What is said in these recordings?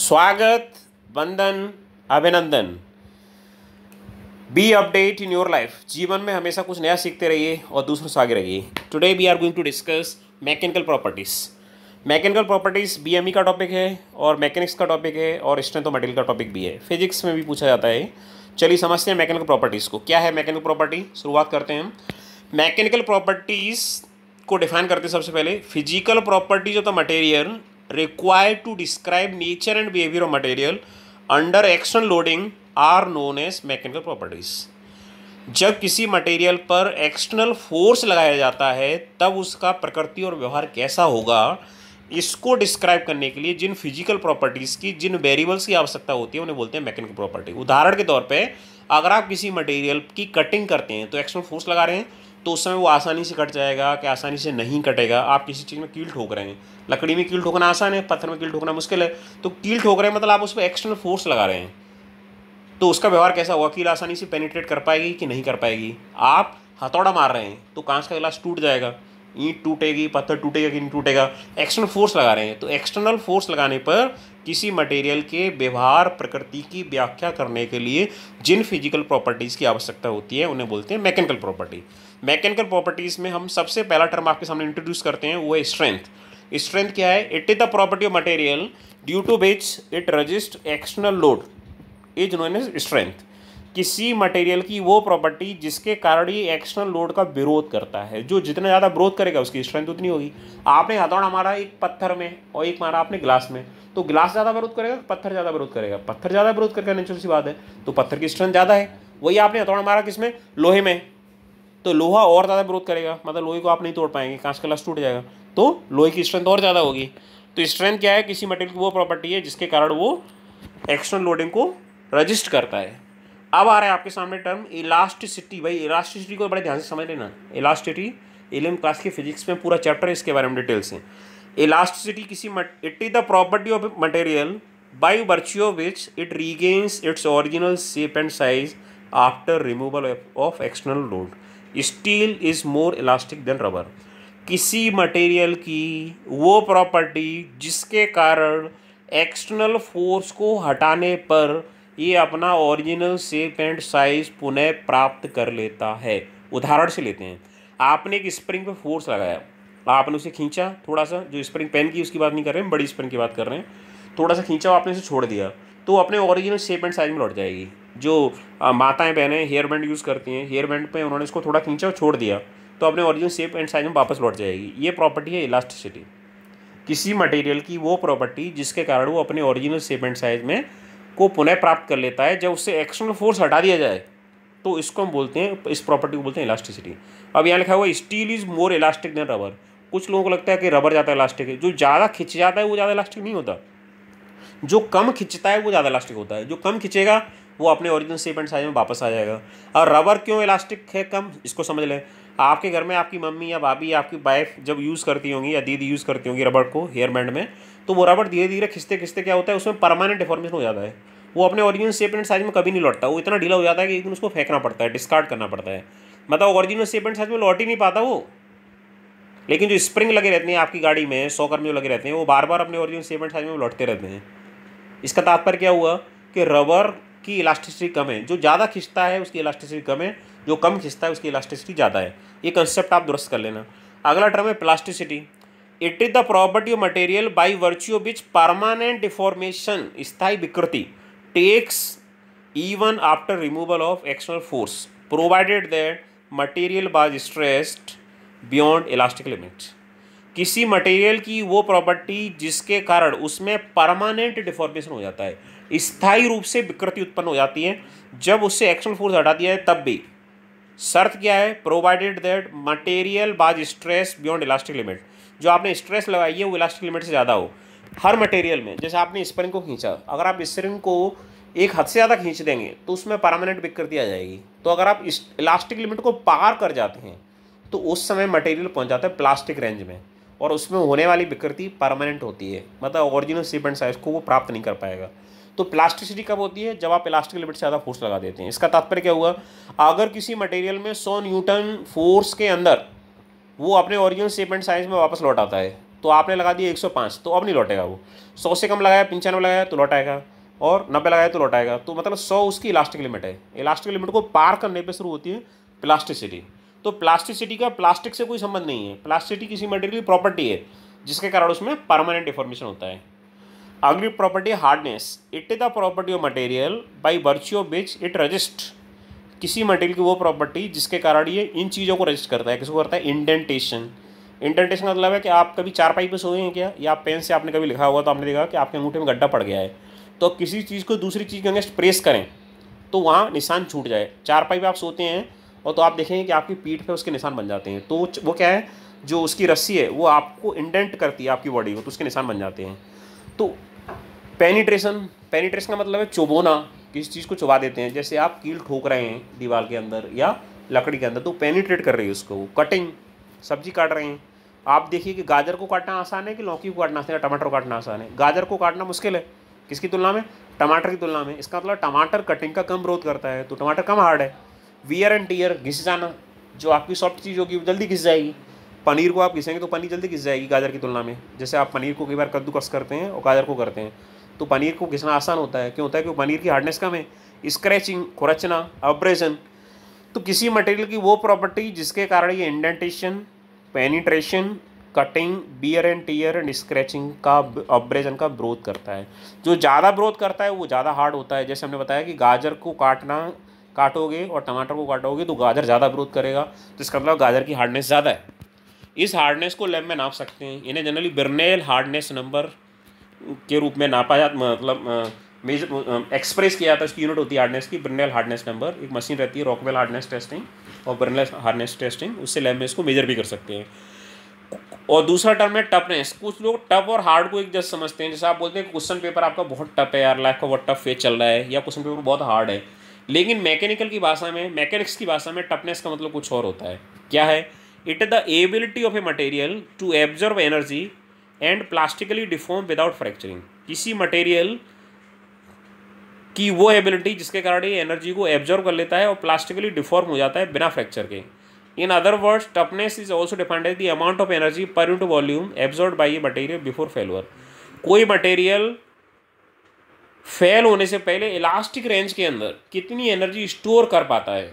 स्वागत वंदन अभिनंदन be update in your life जीवन में हमेशा कुछ नया सीखते रहिए और दूसरों से आगे रहिए today we are going to discuss mechanical properties mechanical properties बी का टॉपिक है और मैकेनिक्स का टॉपिक है और स्ट्रेंथ ऑफ मटेरियल का टॉपिक भी है फिजिक्स में भी पूछा जाता है चलिए समझते हैं मैकेनिकल प्रॉपर्टीज़ को क्या है मैकेनिकल प्रॉपर्टी शुरुआत करते हैं हम मैकेनिकल प्रॉपर्टीज़ को डिफाइन करते हैं सबसे पहले physical properties of the material required to describe nature and behavior of material under external loading are known as mechanical properties जब किसी मटेरियल पर एक्सटर्नल फोर्स लगाया जाता है तब उसका प्रकृति और व्यवहार कैसा होगा इसको डिस्क्राइब करने के लिए जिन फिजिकल प्रॉपर्टीज़ की जिन वेरिएबल्स की आवश्यकता होती है उन्हें बोलते हैं मैकेनिकल प्रॉपर्टी उदाहरण के तौर पे अगर आप किसी मटेरियल की कटिंग करते हैं तो एक्सटर्नल फोर्स लगा रहे हैं तो उस समय वो आसानी से कट जाएगा कि आसानी से नहीं कटेगा आप किसी चीज़ में कील ठोक रहे हैं लकड़ी में कील ठोकना आसान है पत्थर में कील ठोकना मुश्किल है तो कील ठोक रहे हैं मतलब आप उस पर एक्सटर्नल फोर्स लगा रहे हैं तो उसका व्यवहार कैसा होगा कील आसानी से पेनिट्रेट कर पाएगी कि नहीं कर पाएगी आप हथौड़ा मार रहे हैं तो कांच का गिलास टूट जाएगा ईंट टूटेगी पत्थर टूटेगा कि नहीं टूटेगा एक्सटर्नल फोर्स लगा रहे हैं तो एक्सटर्नल फोर्स लगाने पर किसी मटेरियल के व्यवहार प्रकृति की व्याख्या करने के लिए जिन फिजिकल प्रॉपर्टीज़ की आवश्यकता होती है उन्हें बोलते हैं मैकेनिकल प्रॉपर्टी मैकेनिकल प्रॉपर्टीज़ में हम सबसे पहला टर्म आपके सामने इंट्रोड्यूस करते हैं वो है स्ट्रेंथ स्ट्रेंथ क्या है it is the property of material due to which it resist external load is known as strength किसी मटेरियल की वो प्रॉपर्टी जिसके कारण ये एक्सटर्नल लोड का विरोध करता है जो जितना ज़्यादा विरोध करेगा उसकी स्ट्रेंथ उतनी होगी आपने हथौड़ा मारा एक पत्थर में और एक मारा आपने ग्लास में तो ग्लास ज़्यादा विरोध करेगा पत्थर ज़्यादा विरोध करेगा पत्थर ज़्यादा विरोध करेगा नेचुरल सी बात है तो पत्थर की स्ट्रेंथ ज़्यादा है वही आपने हथौड़ा मारा किसमें लोहे में तो लोहा और ज़्यादा विरोध करेगा मतलब लोहे को आप नहीं तोड़ पाएंगे कांच का ग्लास टूट जाएगा तो लोहे की स्ट्रेंथ और ज़्यादा होगी तो स्ट्रेंथ क्या है किसी मटेरियल की वो प्रॉपर्टी है जिसके कारण वो एक्सटर्नल लोडिंग को रजिस्ट करता है अब आ रहा है आपके सामने टर्म इलास्टिसिटी भाई इलास्टिसिटी को बड़े ध्यान से समझ लेना इलास्टिसिटी एलियम क्लास के फिजिक्स में पूरा चैप्टर है इसके बारे में डिटेल से इलास्टिसिटी किसी it is the property of material by virtue of which it regains its original shape and size after removal of external load steel is more elastic than rubber किसी material की वो property जिसके कारण external force को हटाने पर ये अपना ओरिजिनल सेप एंड साइज पुनः प्राप्त कर लेता है उदाहरण से लेते हैं आपने एक स्प्रिंग पर फोर्स लगाया आपने उसे खींचा थोड़ा सा जो स्प्रिंग पेन की उसकी बात नहीं कर रहे हैं बड़ी स्प्रिंग की बात कर रहे हैं थोड़ा सा खींचा आपने उसे छोड़ दिया तो अपने ओरिजिनल शेप एंड साइज में लौट जाएगी जो माताएं बहनें हेयर बैंड यूज़ करती हैं हेयर बैंड पे उन्होंने इसको थोड़ा खींचा और छोड़ दिया तो अपने ओरिजिनल शेप एंड साइज में वापस लौट जाएगी ये प्रॉपर्टी है इलास्टिसिटी किसी मटेरियल की वो प्रॉपर्टी जिसके कारण वो अपने ओरिजिनल शेप एंड साइज में को पुनः प्राप्त कर लेता है जब उससे एक्सटर्नल फोर्स हटा दिया जाए तो इसको हम बोलते हैं इस प्रॉपर्टी को बोलते हैं इलास्टिसिटी अब यहाँ लिखा हुआ steel is more elastic than rubber कुछ लोगों को लगता है कि रबर ज़्यादा इलास्टिक है जो ज़्यादा खिंच जाता है वो ज़्यादा इलास्टिक नहीं होता जो कम खिंचता है वो ज़्यादा इलास्टिक होता है जो कम खिंचेगा वो अपने ओरिजिनल शेप एंड साइज में वापस आ जाएगा और रबर क्यों इलास्टिक है कम इसको समझ लें आपके घर में आपकी मम्मी या भाभी या आपकी वाइफ जब यूज़ करती होंगी या दीदी यूज़ करती होंगी रबर को हेयर बैंड में तो वो रबड़ धीरे धीरे खिंचते खिंचते क्या होता है उसमें परमानेंट डिफॉर्मेशन हो जाता है वो अपने ओरिजिनल शेप एंड साइज में कभी नहीं लौटता वो इतना ढीला हो जाता है कि एक दिन उसको फेंकना पड़ता है डिस्कार्ड करना पड़ता है मतलब ओरिजिनल शेप एंड साइज में लौट ही नहीं पाता वो लेकिन जो स्प्रिंग लगे रहते हैं आपकी गाड़ी में सौ जो लगे रहते हैं वो बार बार अपने ओरिजिनल शेप एंड साइज में लौटते रहते हैं इसका तात्पर्य क्या हुआ कि रबर की इलास्टिसिटी कम है जो ज़्यादा खिंचता है उसकी इलास्टिसिटी कम है जो कम खिंचता है उसकी इलास्टिसिटी ज़्यादा है ये कंसेप्ट आप दुरुस्त कर लेना अगला टर्म है plasticity it is the property of material by virtue of which permanent deformation स्थायी विकृति takes even after removal of external force provided that material was stressed beyond elastic limits किसी मटेरियल की वो प्रॉपर्टी जिसके कारण उसमें permanent deformation हो जाता है स्थायी रूप से विकृति उत्पन्न हो जाती है जब उससे एक्शनल फोर्स हटा दिया है तब भी शर्त क्या है provided that material was stress beyond elastic limit जो आपने स्ट्रेस लगाई है वो इलास्टिक लिमिट से ज़्यादा हो हर मटेरियल में जैसे आपने स्प्रिंग को खींचा अगर आप स्प्रिंग को एक हद से ज़्यादा खींच देंगे तो उसमें परमानेंट विकृति आ जाएगी तो अगर आप इस इलास्टिक लिमिट को पार कर जाते हैं तो उस समय मटेरियल पहुंच जाता है प्लास्टिक रेंज में और उसमें होने वाली विकृति परमानेंट होती है मतलब ओरिजिनल सीमेंट एंड साइज को वो प्राप्त नहीं कर पाएगा तो प्लास्टिसिटी कब होती है जब आप इलास्टिक लिमिट से ज़्यादा फोर्स लगा देते हैं इसका तात्पर्य क्या हुआ अगर किसी मटेरियल में सौ न्यूटन फोर्स के अंदर वो अपने ओरिजिनल एंड साइज में वापस लौट आता है तो आपने लगा दिया 105 तो अब नहीं लौटेगा वो सौ से कम लगाया पंचानवे लगाया तो लौटाएगा और नब्बे लगाया तो लौटाएगा तो मतलब सौ उसकी इलास्टिक लिमिट है इलास्टिक लिमिट को पार करने पर शुरू होती है प्लास्टिसिटी तो प्लास्टिसिटी का प्लास्टिक से कोई संबंध नहीं है प्लास्टिसिटी किसी मटेरियल की प्रॉपर्टी है जिसके कारण उसमें परमानेंट डिफॉर्मेशन होता है अगली property hardness it is the property of material by virtue of which it resist किसी मटेरियल की वो प्रॉपर्टी जिसके कारण ये इन चीज़ों को रजिस्ट करता है किसको करता है इंडेंटेशन इंडेंटेशन का मतलब है कि आप कभी चार चारपाई पे सोए हैं क्या या पेन से आपने कभी लिखा होगा तो आपने देखा कि आपके अंगूठे में गड्ढा पड़ गया है तो किसी चीज़ को दूसरी चीज़ के अगेंस्ट प्रेस करें तो वहाँ निशान छूट जाए पाई पर आप सोते हैं और तो आप देखेंगे कि आपकी पीठ पर उसके निशान बन जाते हैं तो वो क्या है जो उसकी रस्सी है वो आपको इंडेंट करती है आपकी बॉडी को तो उसके निशान बन जाते हैं तो पेनीट्रेशन पेनीट्रेशन का मतलब है चोबोना किसी चीज़ को चुबा देते हैं जैसे आप कील ठोक रहे हैं दीवार के अंदर या लकड़ी के अंदर तो पेनीट्रेट कर रही है उसको कटिंग सब्जी काट रहे हैं आप देखिए कि गाजर को काटना आसान है कि लौकी को काटना आसान है टमाटर को काटना आसान है गाजर को काटना मुश्किल है किसकी तुलना में टमाटर की तुलना में इसका मतलब टमाटर कटिंग का कम ग्रोथ करता है तो टमाटर कम हार्ड है वियर एंड टीयर घिस जाना जो आपकी सॉफ्ट चीज़ होगी वो जल्दी घिस जाएगी पनीर को आप घिसेंगे तो पनीर जल्दी घिस जाएगी गाजर की तुलना में जैसे आप पनीर को कई बार कद्दूकस करते हैं और गाजर को करते हैं तो पनीर को घिसना आसान होता है क्यों होता है क्योंकि पनीर की हार्डनेस कम है स्क्रैचिंग खुरचना ऑपरेशन तो किसी मटेरियल की वो प्रॉपर्टी जिसके कारण ये indentation penetration cutting wear and tear and scratching का ऑपरेशन का ग्रोथ करता है जो ज़्यादा ग्रोथ करता है वो ज़्यादा हार्ड होता है जैसे हमने बताया कि गाजर को काटना काटोगे और टमाटर को काटोगे तो गाजर ज़्यादा ग्रोथ करेगा तो इसका मतलब गाजर की हार्डनेस ज़्यादा है इस हार्डनेस को लैब में नाप सकते हैं इन्हें जनरली बिरनेल हार्डनेस नंबर के रूप में नापा जा मतलब मेजर एक्सप्रेस किया जाता है इसकी यूनिट होती है हार्डनेस की ब्रनेल हार्डनेस नंबर एक मशीन रहती है रॉकवेल हार्डनेस टेस्टिंग और ब्रनेल हार्डनेस टेस्टिंग उससे लैब में इसको मेजर भी कर सकते हैं और दूसरा टर्म है टफनेस कुछ लोग टफ और हार्ड को एक जस्ट समझते हैं जैसे आप बोलते हैं क्वेश्चन पेपर आपका बहुत टफ है यार लाइफ का बहुत टफ फेज चल रहा है या क्वेश्चन पेपर बहुत हार्ड है लेकिन मैकेनिकल की भाषा में मैकेनिक्स की भाषा में टफनेस का मतलब कुछ और होता है क्या है it is the ability of a material to absorb energy and plastically deform without fracturing किसी मटेरियल की वो एबिलिटी जिसके कारण ये एनर्जी को एब्जॉर्व कर लेता है और प्लास्टिकली डिफॉर्म हो जाता है बिना फ्रैक्चर के in other words toughness is also depend the amount of energy per unit volume absorb by a material before failure कोई मटेरियल फेल होने से पहले इलास्टिक रेंज के अंदर कितनी एनर्जी स्टोर कर पाता है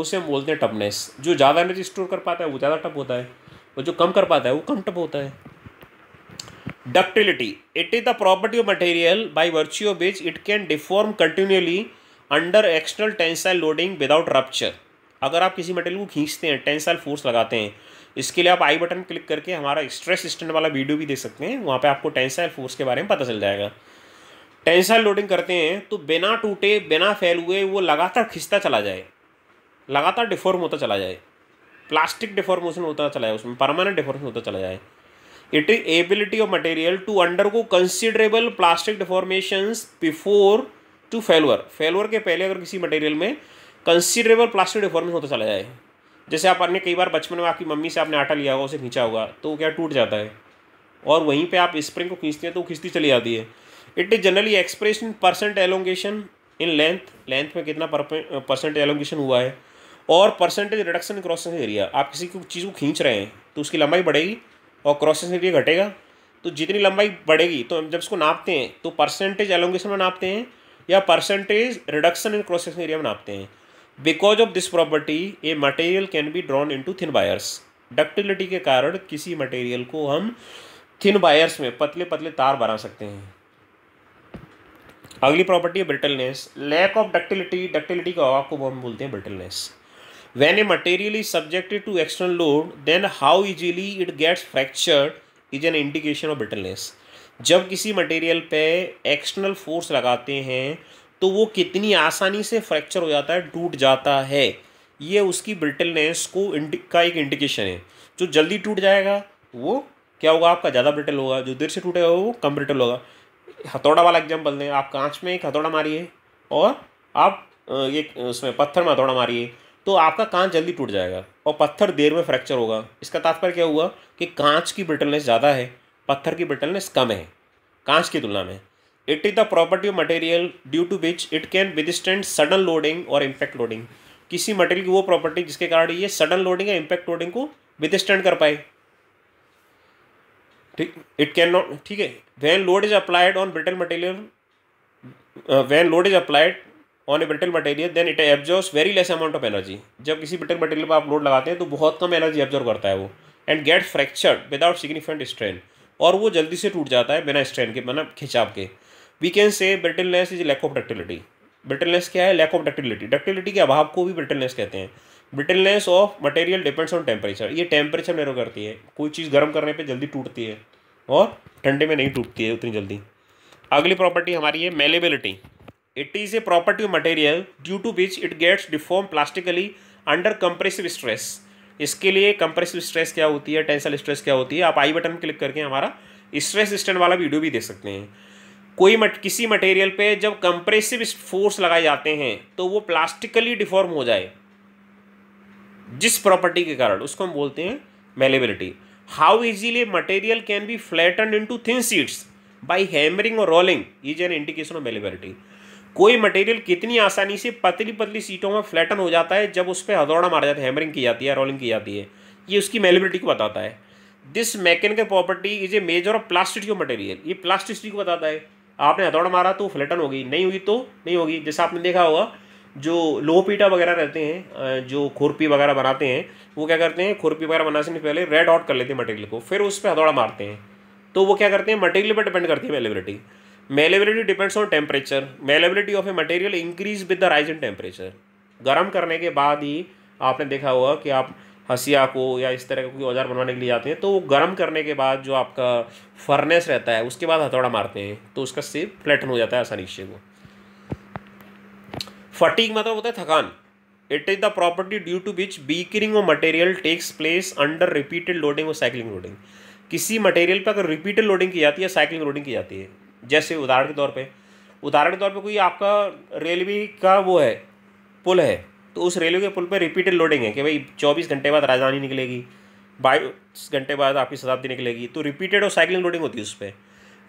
उसे हम बोलते हैं टपनेस जो ज़्यादा एनर्जी स्टोर कर पाता है वो ज़्यादा टप होता है और जो कम कर पाता है वो कम टप होता है Ductility. It is the property of material by virtue of which it can deform continually under external tensile loading without rupture. अगर आप किसी मटेरियल को खींचते हैं टेंसाइल फोर्स लगाते हैं इसके लिए आप आई बटन क्लिक करके हमारा स्ट्रेस स्टैंड वाला वीडियो भी देख सकते हैं वहाँ पे आपको टेंसाइल फोर्स के बारे में पता चल जाएगा टेंसाइल लोडिंग करते हैं तो बिना टूटे बिना फैल हुए वो लगातार खींचता चला जाए लगातार डिफॉर्म होता चला जाए प्लास्टिक डिफॉर्मेशन होता चला जाए उसमें परमानेंट डिफॉर्मेशन होता चला जाए it ability of material to undergo considerable plastic deformation before to failure failure के पहले अगर किसी मटेरियल में कंसिडरेबल प्लास्टिक डिफॉर्मेशन होता चला जाए जैसे आप आपने कई बार बचपन में आपकी मम्मी से आपने आटा लिया होगा उसे खींचा होगा तो क्या टूट जाता है और वहीं पे आप स्प्रिंग को खींचते हैं तो खींचती चली जाती है it is generally express in percent elongation in length length में कितना परसेंट एलोंगेशन हुआ है और परसेंटेज रिडक्शन क्रॉसिंग एरिया आप किसी को चीज़ को खींच रहे हैं तो उसकी लंबाई बढ़ेगी और क्रॉस सेक्शन एरिया घटेगा तो जितनी लंबाई बढ़ेगी तो हम जब इसको नापते हैं तो परसेंटेज एलोंगेशन में नापते हैं या percentage reduction in cross section area में नापते हैं because of this property a material can be drawn into thin wires ductility के कारण किसी मटेरियल को हम थिन वायर्स में पतले पतले तार बना सकते हैं अगली प्रॉपर्टी है brittleness lack of ductility ductility का अभाव को हम बोलते हैं brittleness When a material is subjected to external load, then how easily it gets fractured is an indication of brittleness. जब किसी मटेरियल पे एक्सटर्नल फोर्स लगाते हैं तो वो कितनी आसानी से फ्रैक्चर हो जाता है टूट जाता है ये उसकी ब्रिटलनेस को का एक इंडिकेशन है जो जल्दी टूट जाएगा वो क्या होगा आपका ज़्यादा ब्रिटल होगा जो देर से टूटेगा वो कम ब्रिटल होगा हथौड़ा वाला एग्जाम्पल दें आप कांच में एक हथौड़ा मारिए और आप एक उसमें पत्थर में हथौड़ा मारिए तो आपका कांच जल्दी टूट जाएगा और पत्थर देर में फ्रैक्चर होगा इसका तात्पर्य क्या हुआ कि कांच की ब्रिटलनेस ज़्यादा है पत्थर की ब्रिटलनेस कम है कांच की तुलना में it is the property of material due to which it can withstand sudden loading और इम्पैक्ट लोडिंग किसी मटेरियल की वो प्रॉपर्टी जिसके कारण ये सडन लोडिंग या इम्पैक्ट लोडिंग को विदिस्टेंड कर पाए ठीक इट कैन नॉट ठीक है when load is applied on brittle material when load is applied on a brittle material then it absorb very less amount of energy जब किसी brittle material पर आप लोड लगाते हैं तो बहुत कम एनर्जी एब्जॉर्व करता है वो and get fractured without significant strain और वो जल्दी से टूट जाता है बिना स्ट्रेन के बिना मतलब खिंचाव के we can say brittleness is lack of ductility brittleness क्या है लैक ऑफ डक्टिलिटी डक्टिलिटी के अभाव को भी ब्रिटिलनेस कहते हैं brittleness of material depends on temperature ये टेम्परेचर निर्भर करती है कोई चीज़ गर्म करने पर जल्दी टूटती है और ठंडे में नहीं टूटती है उतनी जल्दी अगली प्रॉपर्टी हमारी है malleability It is a property material material due to which it gets deformed plastically under compressive stress. इसके लिए कंप्रेसिव स्ट्रेस क्या होती है टेंसल स्ट्रेस क्या होती है आप आई बटन क्लिक करके हमारा स्ट्रेस स्टैंड वाला वीडियो भी देख सकते हैं कोई मट, किसी मटेरियल पे जब कंप्रेसिव फोर्स लगाए जाते हैं तो वो प्लास्टिकली डिफॉर्म हो जाए जिस प्रॉपर्टी के कारण उसको हम बोलते हैं malleability how easily material can be flatten to thin sheets by hammering और rolling is an indication of malleability कोई मटेरियल कितनी आसानी से पतली पतली सीटों में फ्लैटन हो जाता है जब उस पर हथौड़ा मारा जाता है हैमरिंग की जाती है रोलिंग की जाती है ये उसकी मेलेबिलिटी को बताता है this mechanical property is a measure of plasticity of material ये प्लास्टिसिटी को बताता है आपने हथौड़ा मारा तो फ्लैटन होगी नहीं हुई तो नहीं होगी जैसे आपने देखा होगा जो लोह पीटा वगैरह रहते हैं जो खुरपी वगैरह बनाते हैं वो क्या करते हैं खुरपी वगैरह बनाने से पहले रेड हॉट कर लेते हैं मटेरियल को फिर उस पर हथौड़ा मारते हैं तो वो क्या करते हैं मटेरियल पर डिपेंड करती है malleability malleability depends on temperature malleability of a material increase with the rise in temperature गर्म करने के बाद ही आपने देखा होगा कि आप हसिया को या इस तरह का कोई औजार बनवाने के लिए जाते हैं तो वो गर्म करने के बाद जो आपका फर्नेस रहता है उसके बाद हथौड़ा मारते हैं तो उसका सिर फ्लैटन हो जाता है आसानी से वो फटीक मतलब होता है थकान it is the property due to which breaking of material takes place under repeated loading और साइकिलिंग लोडिंग किसी मटेरियल पर अगर रिपीटेड लोडिंग की जाती है साइकिलिंग लोडिंग की जाती है जैसे उदाहरण के तौर पे उदाहरण के तौर पे कोई आपका रेलवे का वो है पुल है तो उस रेलवे के पुल पे रिपीटेड लोडिंग है कि भाई चौबीस घंटे बाद राजधानी निकलेगी बाईस घंटे बाद आपकी शताब्दी निकलेगी तो रिपीटेड और साइकिलिंग लोडिंग होती है उस पर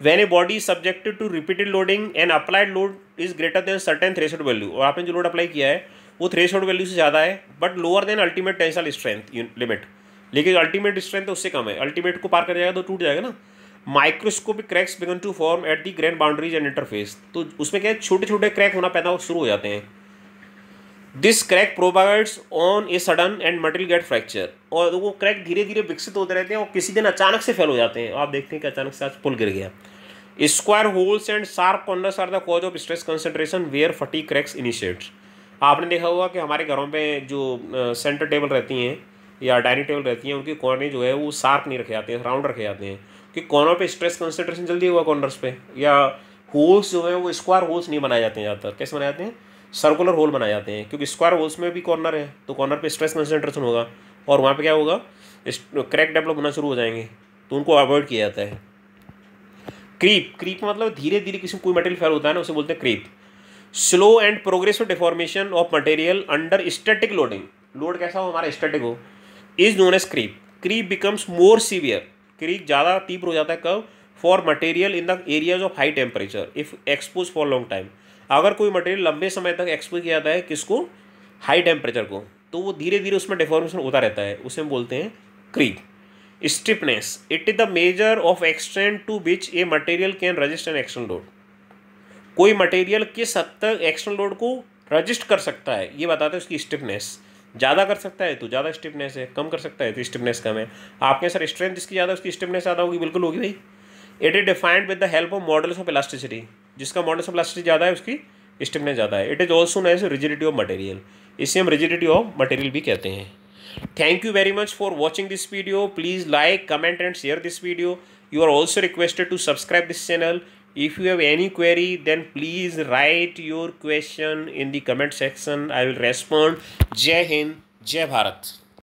when a body subjected to repeated loading and applied load is greater than certain threshold value और आपने जो लोड अप्लाई किया है वो थ्रेस वैल्यू से ज़्यादा है but lower than ultimate tensile strength limit लेकिन अल्टीमेट स्ट्रेंथ तो उससे कम है अल्टीमेट को पार कर जाएगा तो टूट जाएगा ना microscopic cracks begin to form at the grain boundaries and interface तो उसमें क्या है छोटे छोटे क्रैक होना पैदा शुरू हो जाते हैं this crack provides on a sudden and material get fracture और वो क्रैक धीरे धीरे विकसित होते रहते हैं और किसी दिन अचानक से फैल हो जाते हैं आप देखते हैं कि अचानक से आज पुल गिर गया square holes and sharp corners are the cause of stress concentration where fatigue cracks initiates आपने देखा होगा कि हमारे घरों में जो सेंटर टेबल रहती हैं या डाइनिंग टेबल रहती हैं उनके कॉर्नर जो है वो शार्प नहीं रखे जाते हैं राउंड रखे जाते हैं कि कॉर्नर पे स्ट्रेस कंसेंट्रेशन जल्दी हुआ कॉर्नर्स पे या होल्स जो है वो स्क्वायर होल्स नहीं बनाए जाते हैं ज़्यादातर कैसे बनाए जाते हैं सर्कुलर होल बनाए जाते हैं क्योंकि स्क्वायर होल्स में भी कॉर्नर है तो कॉर्नर पे स्ट्रेस कंसेंट्रेशन होगा और वहाँ पे क्या होगा क्रैक डेवलप होना शुरू हो जाएंगे तो उनको अवॉइड किया जाता है क्रीप क्रीप मतलब धीरे धीरे किसी कोई मटेरियल फैल होता है ना उसे बोलते हैं creep slow and progressive deformation of material under static loading load कैसा हो हमारा स्टैटिक हो is known as creep creep becomes more severe creep ज़्यादा तीव्र हो जाता है कब for material in the areas of high temperature if expose for long time अगर कोई मटेरियल लंबे समय तक एक्सपोज किया जाता है किसको हाई टेम्परेचर को तो वो धीरे धीरे उसमें डिफॉर्मेशन होता रहता है उसे हम बोलते हैं क्रीक stiffness it is the measure of extent to which a material can resist an external load कोई मटेरियल किस हद तक एक्सटर्नल लोड को रजिस्ट कर सकता है ये बताते हैं उसकी स्टिफनेस ज़्यादा कर सकता है तो ज़्यादा स्टिफनेस है कम कर सकता है तो स्टिफनेस कम है आपके सर स्ट्रेंथ जिसकी ज़्यादा उसकी स्टिफनेस ज़्यादा होगी बिल्कुल होगी भाई it is defined with the help of modulus of elasticity जिसका मॉडल्स ऑफ इलास्टिसिटी ज़्यादा है उसकी स्टिफनेस ज़्यादा है इट इज़ ऑल्सो नाइज रिजिडिटी ऑफ मटेरियल इसे हम रिजिडिटी ऑफ मटेरियल भी कहते हैं thank you very much for watching this video please like comment and share this video you are also requested to subscribe this channel if you have any query then please write your question in the comment section i will respond jai hind jai bharat